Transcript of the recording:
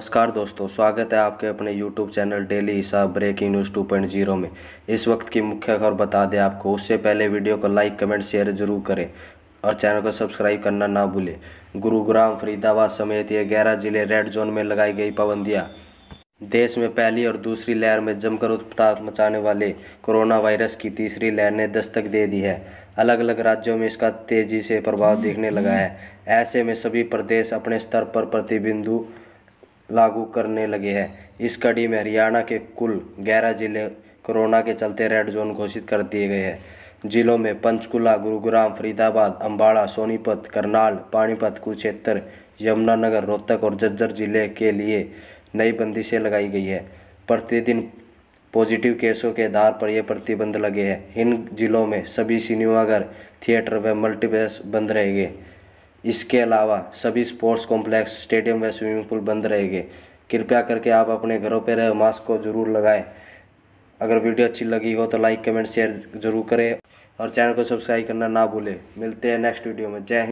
नमस्कार दोस्तों स्वागत है आपके अपने YouTube चैनल डेली हिसाब ब्रेकिंग न्यूज़ 2.0 में इस वक्त की मुख्य खबर बता दें आपको उससे पहले वीडियो को लाइक कमेंट शेयर जरूर करें और चैनल को सब्सक्राइब करना ना भूलें गुरुग्राम फरीदाबाद समेत ये ग्यारह जिले रेड जोन में लगाई गई पाबंदियाँ देश में पहली और दूसरी लहर में जमकर उत्पात मचाने वाले कोरोना वायरस की तीसरी लहर ने दस्तक दे दी है अलग अलग राज्यों में इसका तेज़ी से प्रभाव दिखने लगा है ऐसे में सभी प्रदेश अपने स्तर पर प्रतिबिंदु लागू करने लगे हैं इस कड़ी में हरियाणा के कुल ग्यारह जिले कोरोना के चलते रेड जोन घोषित कर दिए गए हैं जिलों में पंचकुला गुरुग्राम फरीदाबाद अम्बाड़ा सोनीपत करनाल पानीपत कुरुक्षेत्र यमुनानगर रोहतक और जज्जर जिले के लिए नई बंदिशें लगाई गई है प्रतिदिन पॉजिटिव केसों के आधार पर यह प्रतिबंध लगे हैं इन जिलों में सभी सिनेमाघर थिएटर व मल्टीप्लेक्स बंद रहेंगे इसके अलावा सभी स्पोर्ट्स कॉम्प्लेक्स स्टेडियम व स्विमिंग पूल बंद रहेंगे कृपया करके आप अपने घरों पर रह मास्क को ज़रूर लगाएं अगर वीडियो अच्छी लगी हो तो लाइक कमेंट शेयर ज़रूर करें और चैनल को सब्सक्राइब करना ना भूलें मिलते हैं नेक्स्ट वीडियो में जय